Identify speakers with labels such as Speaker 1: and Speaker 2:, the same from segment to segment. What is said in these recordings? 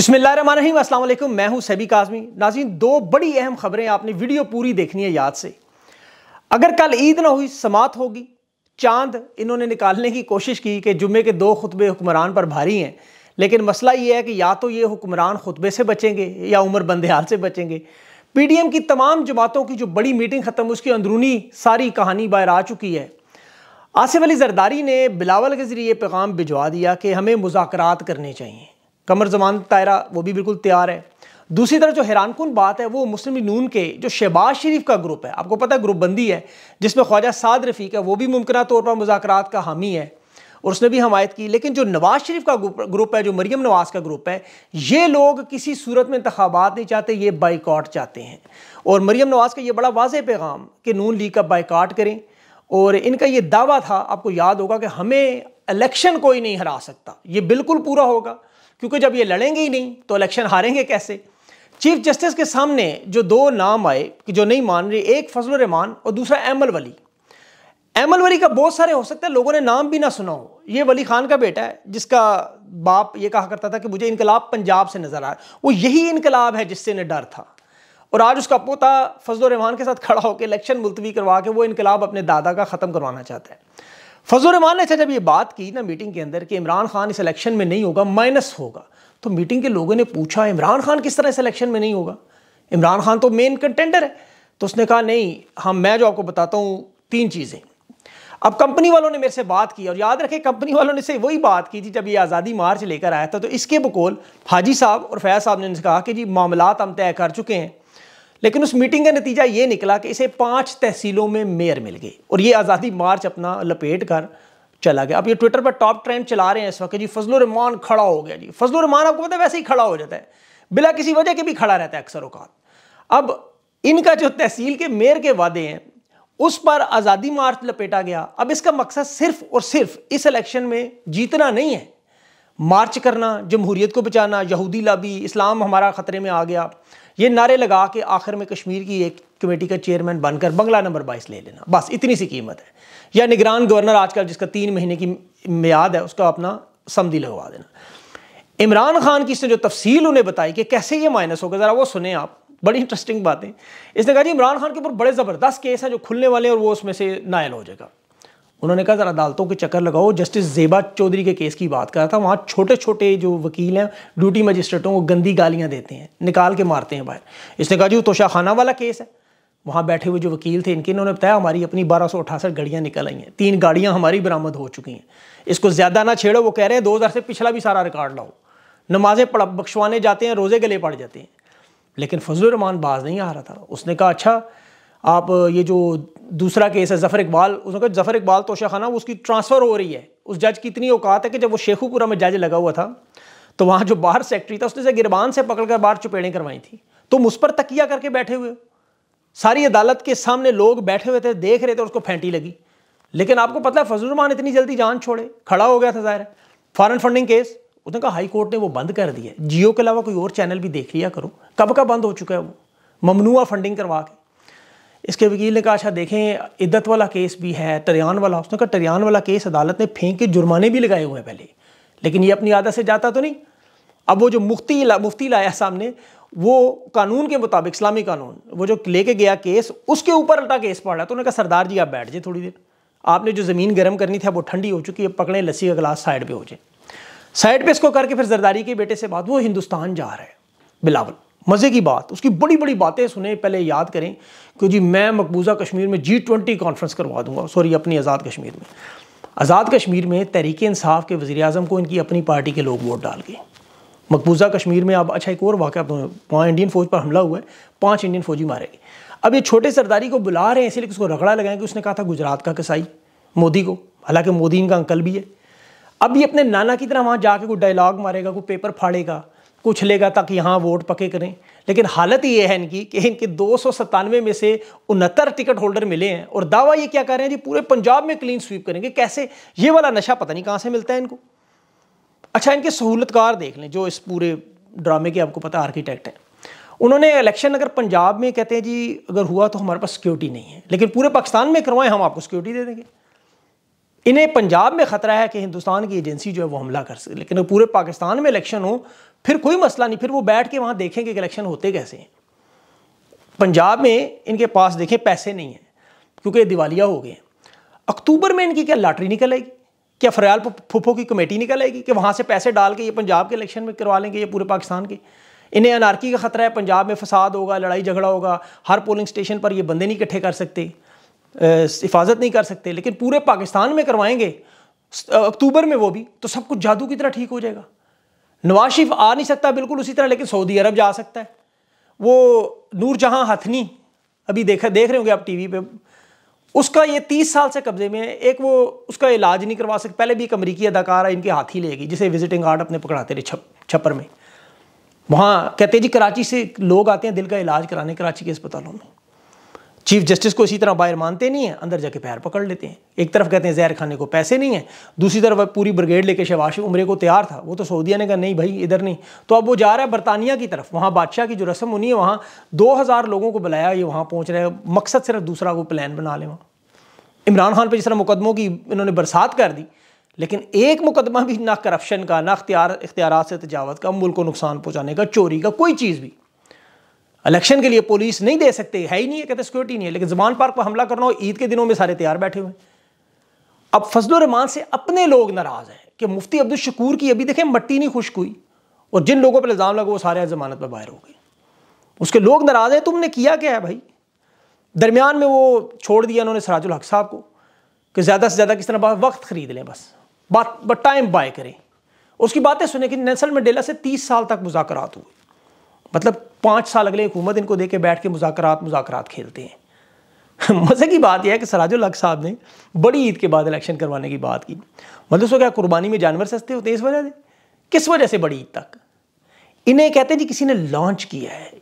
Speaker 1: बसमिलीम मैं हूं सैबी काजमी नाजीन दो बड़ी अहम खबरें आपने वीडियो पूरी देखनी है याद से अगर कल ईद ना हुई समात होगी चांद इन्होंने निकालने की कोशिश की कि जुम्मे के दो खुतबे हुक्मरान पर भारी हैं लेकिन मसला ये है कि या तो ये हुक्मरान खुतबे से बचेंगे या उमर बंदेहाल से बचेंगे एम की तमाम जमातों की जो बड़ी मीटिंग ख़त्म उसकी अंदरूनी सारी कहानी बाहर आ चुकी है आसिफ अली जरदारी ने बिलावल के ज़रिए पैगाम भिजवा दिया कि हमें मुजाकर करने चाहिए कमर जमान तायरा वो भी बिल्कुल तैयार है दूसरी तरफ जो हैरान कन बात है वो मुस्लिम नून के जो शहबाज शरीफ का ग्रुप है आपको पता है ग्रुप बंदी है जिसमें ख्वाजा साद रफीक है वो भी मुमकिन तौर पर मुजाकर का हामी है और उसने भी हमायत की लेकिन जो नवाज शरीफ का ग्रुप है जो मरीम नवाज का ग्रुप है ये लोग किसी सूरत में इंतबात नहीं चाहते ये बाइकआउट चाहते हैं और मरीम नवाज का ये बड़ा वाज पैगाम कि नून लीग का बाइकआउट करें और इनका ये दावा था आपको याद होगा कि हमें इलेक्शन कोई नहीं हरा सकता ये बिल्कुल पूरा होगा क्योंकि जब ये लड़ेंगे ही नहीं तो इलेक्शन हारेंगे कैसे चीफ जस्टिस के सामने जो दो नाम आए कि जो नहीं मान रही एक फजल रहमान और दूसरा एमल वली एमल वली का बहुत सारे हो सकते हैं लोगों ने नाम भी ना सुना हो ये वली खान का बेटा है जिसका बाप ये कहा करता था कि मुझे इनकलाब पंजाब से नज़र आ वो यही इनकलाब है जिससे इन्हें डर था और आज उसका पोता फजल रहमान के साथ खड़ा होकर इलेक्शन मुलतवी करवा के वो इनकलाब अपने दादा का ख़त्म करवाना चाहता है फजल रमान ने जब ये बात की ना मीटिंग के अंदर कि इमरान खान इस इलेक्शन में नहीं होगा माइनस होगा तो मीटिंग के लोगों ने पूछा इमरान खान किस तरह इस इलेक्शन में नहीं होगा इमरान खान तो मेन कंटेंडर है तो उसने कहा नहीं हम हाँ, मैं जो आपको बताता हूँ तीन चीज़ें अब कंपनी वालों ने मेरे से बात की और याद रखे कंपनी वालों ने से वही बात की थी जब ये आज़ादी मार्च लेकर आया था तो इसके बकोल हाजी साहब और फैज साहब ने कहा कि जी मामला हम तय कर चुके हैं लेकिन उस मीटिंग का नतीजा ये निकला कि इसे पांच तहसीलों में मेयर मिल गई और ये आज़ादी मार्च अपना लपेट कर चला गया अब ये ट्विटर पर टॉप ट्रेंड चला रहे हैं इस वक्त जी रमान खड़ा हो गया जी फजल रमान आपको पता है वैसे ही खड़ा हो जाता है बिला किसी वजह के भी खड़ा रहता है अक्सर अवकात अब इनका जो तहसील के मेयर के वादे हैं उस पर आज़ादी मार्च लपेटा गया अब इसका मकसद सिर्फ और सिर्फ इस इलेक्शन में जीतना नहीं है मार्च करना जमहूरीत को बचाना यहूदी लाबी इस्लाम हमारा ख़तरे में आ गया ये नारे लगा के आखिर में कश्मीर की एक कमेटी का चेयरमैन बनकर बंगला नंबर बाईस ले लेना बस इतनी सी कीमत है या निगरान गवर्नर आजकल जिसका तीन महीने की मियाद है उसका अपना समझी लगवा देना इमरान खान की इसने जो तफसील उन्हें बताई कि कैसे ये माइनस होगा ज़रा वो सुने आप बड़ी इंटरेस्टिंग बातें इसने कहा जी इमरान खान के ऊपर बड़े ज़बरदस्त केस हैं जो खुलने वाले हैं और वो उसमें से नायल हो जाएगा उन्होंने कहा ज़रा अदालतों के चक्कर लगाओ जस्टिस जेबा चौधरी के केस की बात कर रहा था वहाँ छोटे छोटे जो वकील हैं ड्यूटी मजिस्ट्रेटों को गंदी गालियाँ देते हैं निकाल के मारते हैं बाहर इसने कहा जी वो तोशाखाना वाला केस है वहाँ बैठे हुए जो वकील थे इनके इन्होंने बताया हमारी अपनी बारह सौ अठासठ गाड़ियाँ निकल आई हैं तीन गाड़ियाँ हमारी बरामद हो चुकी हैं इसको ज़्यादा ना छेड़ो वो कह रहे हैं दो हज़ार से पिछला भी सारा रिकॉर्ड लाओ नमाजें पढ़ बख्शवाने जाते हैं रोज़े गले पड़ जाते हैं लेकिन फजल रहमान बाज नहीं आ रहा था उसने कहा अच्छा आप ये जो दूसरा केस है जफर इकबाल उसने कहा जफर इकबाल तोशाखाना खाना उसकी ट्रांसफ़र हो रही है उस जज की इतनी औकात है कि जब वो शेखुपुरा में जज लगा हुआ था तो वहाँ जो बाहर सेक्रेटरी था उसने से गिरबान से पकड़कर बाहर चुपेड़ें करवाई थी तुम उस पर तकिया करके बैठे हुए सारी अदालत के सामने लोग बैठे हुए थे देख रहे थे उसको फेंटी लगी लेकिन आपको पता है फजलरमान इतनी जल्दी जान छोड़े खड़ा हो गया था जाहिर फॉरन फंडिंग केस उसने कहा हाई कोर्ट ने वो बंद कर दिया जियो के अलावा कोई और चैनल भी देख लिया करो कब का बंद हो चुका है वो ममनुआ फंडिंग करवा के इसके वकील ने कहा अच्छा देखें इद्दत वाला केस भी है टरियान वाला उसने कहा टरियान वाला केस अदालत ने फेंक के जुर्माने भी लगाए हुए हैं पहले लेकिन ये अपनी आदत से जाता तो नहीं अब वो जो मुफ्ती ला, मुफ्ती लाया सामने वो कानून के मुताबिक इस्लामी कानून वो जो लेके गया केस उसके ऊपर उल्टा केस पड़ रहा तो उन्होंने कहा सरदार जी आप बैठ जाए थोड़ी देर आपने जो ज़मीन गर्म करनी थी अब वो ठंडी हो चुकी है पकड़ें लस्सी का गिलास साइड पर हो जाए साइड पर इसको करके फिर जरदारी के बेटे से बात वो हिंदुस्तान जा रहा है बिलावल मज़े की बात उसकी बड़ी बड़ी बातें सुने पहले याद करें कि जी मैं मकबूजा कश्मीर में जी ट्वेंटी कॉन्फ्रेंस करवा दूंगा सॉरी अपनी आज़ाद कश्मीर में आज़ाद कश्मीर में तहरीक इंसाफ के वज़ी अजम को इनकी अपनी पार्टी के लोग वोट डाल गए मकबूजा कश्मीर में अब अच्छा एक और वाक़ वहाँ इंडियन फ़ौज पर हमला हुआ है पाँच इंडियन फ़ौजी मारे गए अब ये छोटे सरदारी को बुला रहे हैं इसीलिए उसको रगड़ा लगाएं कि उसने कहा था गुजरात का कसाई मोदी को हालांकि मोदी इनका अंकल भी है अब ये अपने नाना की तरह वहाँ जाके कोई डायलॉग मारेगा कोई पेपर फाड़ेगा कुछ लेगा ताकि यहाँ वोट पके करें लेकिन हालत ये है इनकी कि इनके दो में से उनहत्तर टिकट होल्डर मिले हैं और दावा ये क्या कर रहे हैं जी पूरे पंजाब में क्लीन स्वीप करेंगे कैसे ये वाला नशा पता नहीं कहाँ से मिलता है इनको अच्छा इनके सहूलतकार देख लें जो इस पूरे ड्रामे के आपको पता आर्किटेक्ट हैं उन्होंने इलेक्शन अगर पंजाब में कहते हैं जी अगर हुआ तो हमारे पास सिक्योरिटी नहीं है लेकिन पूरे पाकिस्तान में करवाएं हम आपको सिक्योरिटी दे देंगे इन्हें पंजाब में खतरा है कि हिंदुस्तान की एजेंसी जो है वो हमला कर सके लेकिन अगर पूरे पाकिस्तान में इलेक्शन हो फिर कोई मसला नहीं फिर वो बैठ के वहाँ देखेंगे कि इलेक्शन होते कैसे हैं पंजाब में इनके पास देखें पैसे नहीं हैं क्योंकि दिवालिया हो गए हैं अक्टूबर में इनकी क्या लॉटरी निकल आएगी क्या फरियाल फुफो की कमेटी निकल आएगी कि वहाँ से पैसे डाल के ये पंजाब के इलेक्शन में करवा लेंगे ये पूरे पाकिस्तान के इन्हें अनारकी का खतरा है पंजाब में फसाद होगा लड़ाई झगड़ा होगा हर पोलिंग स्टेशन पर ये बंदे नहीं इकट्ठे कर सकते हिफाजत नहीं कर सकते लेकिन पूरे पाकिस्तान में करवाएंगे अक्टूबर में वो भी तो सब कुछ जादू की तरह ठीक हो जाएगा नवाज शरीफ आ नहीं सकता बिल्कुल उसी तरह लेकिन सऊदी अरब जा सकता है वो नूर जहाँ हथनी अभी देखा देख रहे होंगे आप टीवी पे उसका ये तीस साल से कब्जे में एक वो उसका इलाज नहीं करवा सकते पहले भी एक अमरीकी अदाकार इनके हाथ ही लेगी जिसे विजिटिंग आर्ट अपने पकड़ाते रहे छप छप्पर में वहाँ कहते जी कराची से लोग आते हैं दिल का इलाज कराने कराची के अस्पतालों में चीफ जस्टिस को इसी तरह बाहर मानते नहीं है अंदर जाके पैर पकड़ लेते हैं एक तरफ कहते हैं जहर खाने को पैसे नहीं है दूसरी तरफ पूरी ब्रिगेड लेके शहबाज उमरे को तैयार था वो तो सऊदिया ने कहा नहीं भाई इधर नहीं तो अब वो जा रहा है बरतानिया की तरफ वहाँ बादशाह की जो रस्म होनी है वहाँ दो हज़ार लोगों को बुलाया ये वहाँ पहुँच रहे हैं मकसद सिर्फ दूसरा वो प्लान बना लें वहाँ इमरान खान पर जिस तरह मुकदमों की इन्होंने बरसात कर दी लेकिन एक मुकदमा भी ना करप्शन का ना अख्तियार इख्तियार से तजावत का मुल्क को नुकसान पहुँचाने का चोरी का कोई चीज़ भी इलेक्शन के लिए पुलिस नहीं दे सकते है ही नहीं है कहते सिक्योरिटी नहीं है लेकिन जमान पार्क पर हमला करना हो ईद के दिनों में सारे तैयार बैठे हुए अब रहमान से अपने लोग नाराज हैं कि मुफ्ती अब्दुल शकूर की अभी देखें मट्टी नहीं खुश्क हुई और जिन लोगों पर इल्ज़ाम लगा वो सारे जमानत पर बाहर हो गए उसके लोग नाराज हैं तुमने किया क्या है भाई दरमियान में वो छोड़ दिया उन्होंने सराजुल हक साहब को कि ज़्यादा से ज़्यादा किस तरह वक्त ख़रीद लें बस बात टाइम बाय करें उसकी बातें सुने कि नेल्सन मंडेला से तीस साल तक मुजाकर हुए मतलब पाँच साल अगले हुकूमत इनको दे के बैठ के मुजाकरात मुजाकरात खेलते हैं मज़े की बात यह है कि सराज हक साहब ने बड़ी ईद के बाद इलेक्शन करवाने की बात की मतलब उसको क्या कुर्बानी में जानवर सस्ते होते हैं इस वजह से किस वजह से बड़ी ईद तक इन्हें कहते हैं जी किसी ने लॉन्च किया है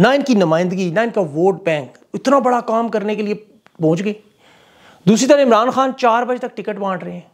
Speaker 1: ना इनकी नुमाइंदगी ना इनका वोट बैंक इतना बड़ा काम करने के लिए पहुंच गए दूसरी तरफ इमरान खान चार बजे तक टिकट बांट रहे हैं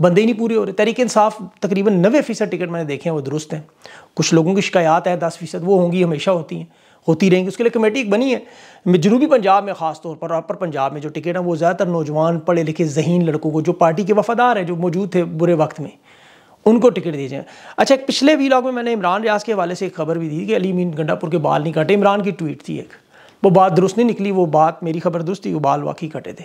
Speaker 1: बंदे ही नहीं पूरे हो रहे तरीके इंसाफ तकरीबन नबे फीसद टिकट मैंने देखे हैं वो दुरुस्त हैं कुछ लोगों की शिकायत है दस फीसद वो होंगी हमेशा होती हैं होती रहेंगी उसके लिए कमेटी एक बनी है जनूबी पंजाब में ख़ास तौर पर अपर पंजाब में जो टिकट है वो ज़्यादातर नौजवान पढ़े लिखे जहीन लड़कों को जो पार्टी के वफादार हैं जो मौजूद थे बुरे वक्त में उनको टिकट दी जाए अच्छा एक पिछले व्लॉग में मैंने इमरान रियाज के हवाले से एक खबर भी दी कि अली मीन गंडापुर के बाल नहीं काटे इमरान की ट्वीट थी एक वो बात दुरुस्त नहीं निकली वो बात मेरी खबर दुरुस्त थी वो बाल वाकई कटे थे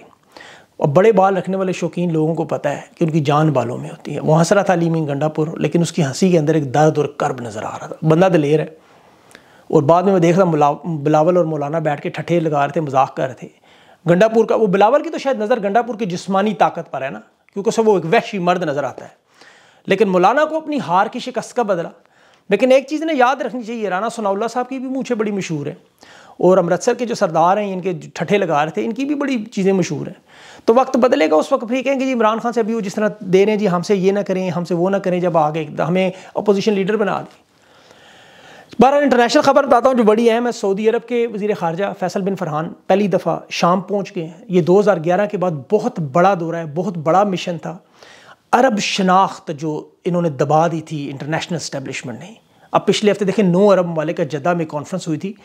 Speaker 1: और बड़े बाल रखने वाले शौकीन लोगों को पता है कि उनकी जान बालों में होती है वो हंस रहा था अलीमी गंडापुर लेकिन उसकी हंसी के अंदर एक दर्द और कर्ब नज़र आ रहा था बंदा दलेर है और बाद में मैं देख रहा बिलावल और मौलाना बैठ के ठठे लगा रहे थे मजाक कर रहे थे गंडापुर का वो बिलावल की तो शायद नज़र गंडापुर की जिसमानी ताकत पर है ना क्योंकि उसे वो एक वैशी मर्द नज़र आता है लेकिन मौलाना को अपनी हार की शिकस्त का बदला लेकिन एक चीज़ ने याद रखनी चाहिए राना सोनाउल्ला साहब की भी मूँछे बड़ी मशहूर हैं और अमृतसर के जो सरदार हैं इनके ठठे लगा रहे थे इनकी भी बड़ी चीज़ें मशहूर हैं तो वक्त बदलेगा उस वक्त फिर कहेंगे जी इमरान खान से अभी वो जिस तरह दे रहे हैं जी हमसे ये ना करें हमसे वो ना करें जब आगे हमें अपोजिशन लीडर बना दें बहरहाल इंटरनेशनल खबर बताता हूँ जो बड़ी अहम है सऊदी अरब के वजीर खारजा फैसल बिन फरहान पहली दफ़ा शाम पहुँच गए हैं ये 2011 के बाद बहुत बड़ा दौरा है बहुत बड़ा मिशन था अरब शनाख्त जो इन्होंने दबा दी थी इंटरनेशनल इस्टेबलिशमेंट ने अब पिछले हफ्ते देखें नौ अरब ममालिक जद्दा में कॉन्फ्रेंस हुई थी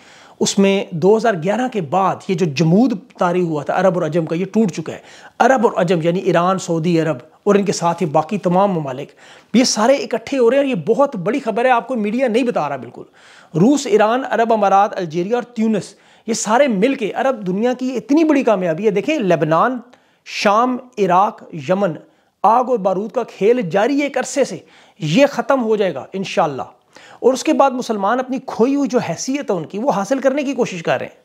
Speaker 1: उसमें 2011 के बाद ये जो जमूद तारी हुआ था अरब और अजम का ये टूट चुका है अरब और अजम यानी ईरान सऊदी अरब और इनके साथ ही बाकी तमाम ममालिक ये सारे इकट्ठे हो रहे हैं और ये बहुत बड़ी खबर है आपको मीडिया नहीं बता रहा बिल्कुल रूस ईरान अरब अमारात अल्जीरिया और ट्यूनस ये सारे मिल के अरब दुनिया की इतनी बड़ी कामयाबी है देखें लेबनान शाम इराक यमन आग और बारूद का खेल जारी एक अरसे से ये ख़त्म हो जाएगा इन और उसके बाद मुसलमान अपनी खोई हुई जो हैसियत है उनकी वो हासिल करने की कोशिश कर रहे हैं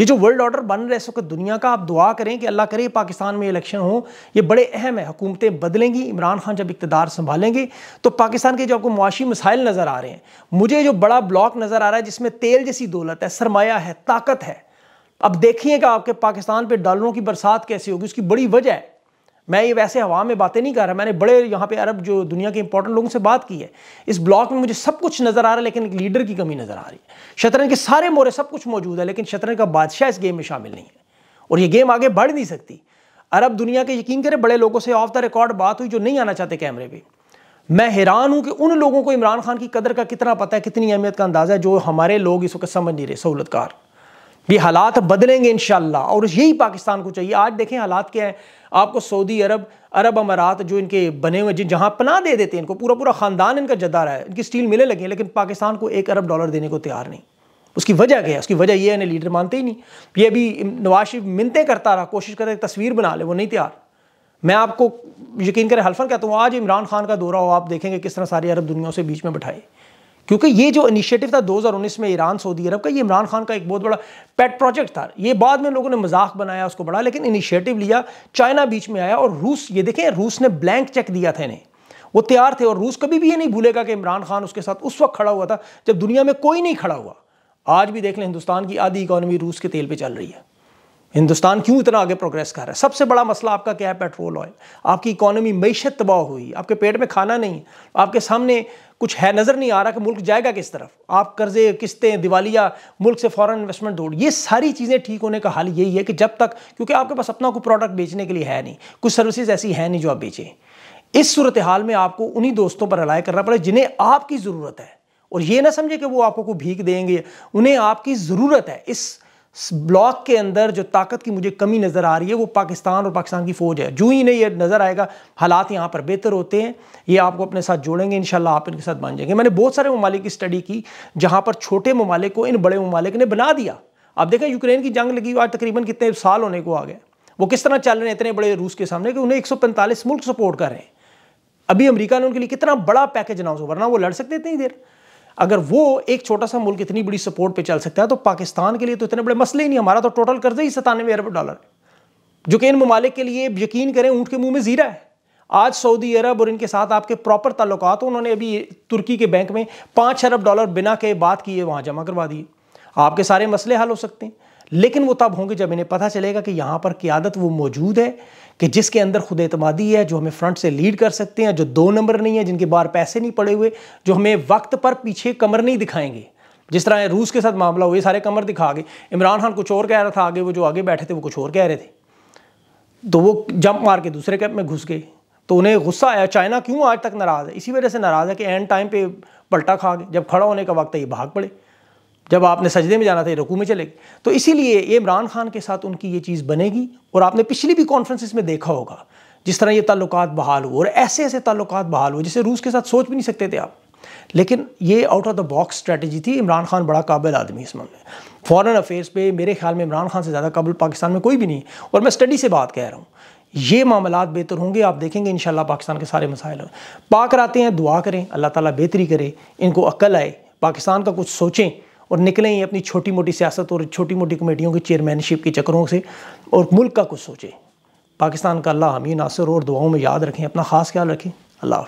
Speaker 1: ये जो वर्ल्ड ऑर्डर बन रहे इस वक्त दुनिया का आप दुआ करें कि अल्लाह करे पाकिस्तान में इलेक्शन हो ये बड़े अहम है हुकूमतें बदलेंगी इमरान खान जब इकतदार संभालेंगे तो पाकिस्तान के जो आपको मुआशी मसाइल नज़र आ रहे हैं मुझे जो बड़ा ब्लॉक नज़र आ रहा है जिसमें तेल जैसी दौलत है सरमाया है ताकत है अब देखिएगा आपके पाकिस्तान पर डॉलरों की बरसात कैसे होगी उसकी बड़ी वजह है मैं ये वैसे हवा में बातें नहीं कर रहा मैंने बड़े यहाँ पे अरब जो दुनिया के इंपॉर्टेंट लोगों से बात की है इस ब्लॉक में मुझे सब कुछ नज़र आ रहा है लेकिन एक लीडर की कमी नज़र आ रही है शतरंज के सारे मोरे सब कुछ मौजूद है लेकिन शतरंज का बादशाह इस गेम में शामिल नहीं है और ये गेम आगे बढ़ नहीं सकती अरब दुनिया के यकीन करें बड़े लोगों से ऑफ द रिकॉर्ड बात हुई जो नहीं आना चाहते कैमरे पर मैं हैरान हूं कि उन लोगों को इमरान खान की कदर का कितना पता है कितनी अहमियत का अंदाज़ा है जो हमारे लोग इस वक्त समझ नहीं रहे सहूलतकार ये हालात बदलेंगे इन और यही पाकिस्तान को चाहिए आज देखें हालात क्या हैं आपको सऊदी अरब अरब अमारात जो इनके बने हुए जिन जहाँ पना दे देते हैं इनको पूरा पूरा ख़ानदान इनका जदा रहा है इनकी स्टील मिले लगी हैं लेकिन पाकिस्तान को एक अरब डॉलर देने को तैयार नहीं उसकी वजह क्या है उसकी वजह यह है इन्हें लीडर मानते ही नहीं ये अभी नवाज शरीफ मिनते करता रहा कोशिश करे तस्वीर बना ले वो नहीं तैयार मैं आपको यकीन करें हल्फन कहता हूँ आज इमरान खान का दौरा हो आप देखेंगे किस तरह सारी अरब दुनिया से बीच में बैठाए क्योंकि ये जो इनिशिएटिव था 2019 में ईरान सऊदी अरब का ये इमरान खान का एक बहुत बड़ा पेट प्रोजेक्ट था ये बाद में लोगों ने मजाक बनाया उसको बड़ा लेकिन इनिशिएटिव लिया चाइना बीच में आया और रूस ये देखें रूस ने ब्लैंक चेक दिया था इन्हें वो तैयार थे और रूस कभी भी ये नहीं भूलेगा कि इमरान खान उसके साथ उस वक्त खड़ा हुआ था जब दुनिया में कोई नहीं खड़ा हुआ आज भी देख लें हिंदुस्तान की आधी इकोनॉमी रूस के तेल पर चल रही है हिंदुस्तान क्यों इतना आगे प्रोग्रेस कर रहा है सबसे बड़ा मसला आपका क्या है पेट्रोल ऑयल आपकी इकोनॉमी मीशत तबाह हुई आपके पेट में खाना नहीं आपके सामने कुछ है नज़र नहीं आ रहा कि मुल्क जाएगा किस तरफ आप कर्जे किस्तें दिवालिया मुल्क से फॉरेन इन्वेस्टमेंट दौड़ ये सारी चीज़ें ठीक होने का हाल यही है कि जब तक क्योंकि आपके पास अपना कोई प्रोडक्ट बेचने के लिए है नहीं कुछ सर्विसेज ऐसी हैं नहीं जो आप बेचें इस सूरत हाल में आपको उन्हीं दोस्तों पर रलाय करना पड़े जिन्हें आपकी ज़रूरत है और ये ना समझे कि वो आपको कोई भीख देंगे उन्हें आपकी ज़रूरत है इस ब्लॉक के अंदर जो ताकत की मुझे कमी नज़र आ रही है वो पाकिस्तान और पाकिस्तान की फ़ौज है जो ही नहीं ये नज़र आएगा हालात यहाँ पर बेहतर होते हैं ये आपको अपने साथ जोड़ेंगे इन आप इनके साथ मान जाएंगे मैंने बहुत सारे ममालिक की स्टडी की जहाँ पर छोटे ममालिक को इन बड़े ममालिक ने बना दिया अब देखें यूक्रेन की जंग लगी हुई आज तकरीबन कितने साल होने को आ गए वो किस तरह चल रहे हैं इतने बड़े रूस के सामने कि उन्हें एक मुल्क सपोर्ट कर रहे हैं अभी अमरीका ने उनके लिए कितना बड़ा पैकेज अनाउंस हो वरना वो लड़ सकते इतनी देर अगर वो एक छोटा सा मुल्क इतनी बड़ी सपोर्ट पे चल सकता है तो पाकिस्तान के लिए तो इतने बड़े मसले ही नहीं हमारा तो टोटल कर्जा ही सतानवे अरब डॉलर है जो कि इन ममालिक के लिए यकीन करें ऊँट के मुँह में ज़ीरा है आज सऊदी अरब और इनके साथ आपके प्रॉपर ताल्लुक उन्होंने अभी तुर्की के बैंक में पाँच अरब डॉलर बिना के बात किए वहाँ जमा करवा दिए आपके सारे मसले हल हो सकते हैं लेकिन वो तब होंगे जब इन्हें पता चलेगा कि यहाँ पर क्यादत वो मौजूद है कि जिसके अंदर खुद एतमादी है जो हमें फ्रंट से लीड कर सकते हैं जो दो नंबर नहीं है जिनके बाहर पैसे नहीं पड़े हुए जो हमें वक्त पर पीछे कमर नहीं दिखाएंगे जिस तरह रूस के साथ मामला हुआ सारे कमर दिखा गए इमरान खान कुछ और कह रहा था आगे वो जो आगे बैठे थे वो कुछ और कह रहे थे तो वो जंप मार के दूसरे कैप में घुस गए तो उन्हें गुस्सा आया चाइना क्यों आज तक नाराज़ है इसी वजह से नाराज़ है कि एंड टाइम पर पलटा खा गए जब खड़ा होने का वक्त है ये भाग पड़े जब आपने सजदे में जाना था ये रकू में चले तो इसीलिए ये इमरान खान के साथ उनकी ये चीज़ बनेगी और आपने पिछली भी कॉन्फ्रेंसिस में देखा होगा जिस तरह ये ताल्लुक बहाल हुए और ऐसे ऐसे ताल्लुक बहाल हुए जिसे रूस के साथ सोच भी नहीं सकते थे आप लेकिन ये out of the box strategy थी इमरान खान बड़ा काबिल आदमी इस मामले में अफेयर्स पे मेरे ख्याल में इमरान खान से ज़्यादा काबिल पाकिस्तान में कोई भी नहीं और मैं स्टडी से बात कह रहा हूँ ये मामला बेहतर होंगे आप देखेंगे इन पाकिस्तान के सारे मसाइल पाक आते हैं दुआ करें अल्लाह ताली बेहतरी करे इनको अक्ल आए पाकिस्तान का कुछ सोचें और निकलें ही अपनी छोटी मोटी सियासत और छोटी मोटी कमेटियों की चेयरमैनशिप के चक्करों से और मुल्क का कुछ सोचें पाकिस्तान का अल्लाह हमी नासर और दुआओं में याद रखें अपना ख़ास ख्याल रखें अल्लाह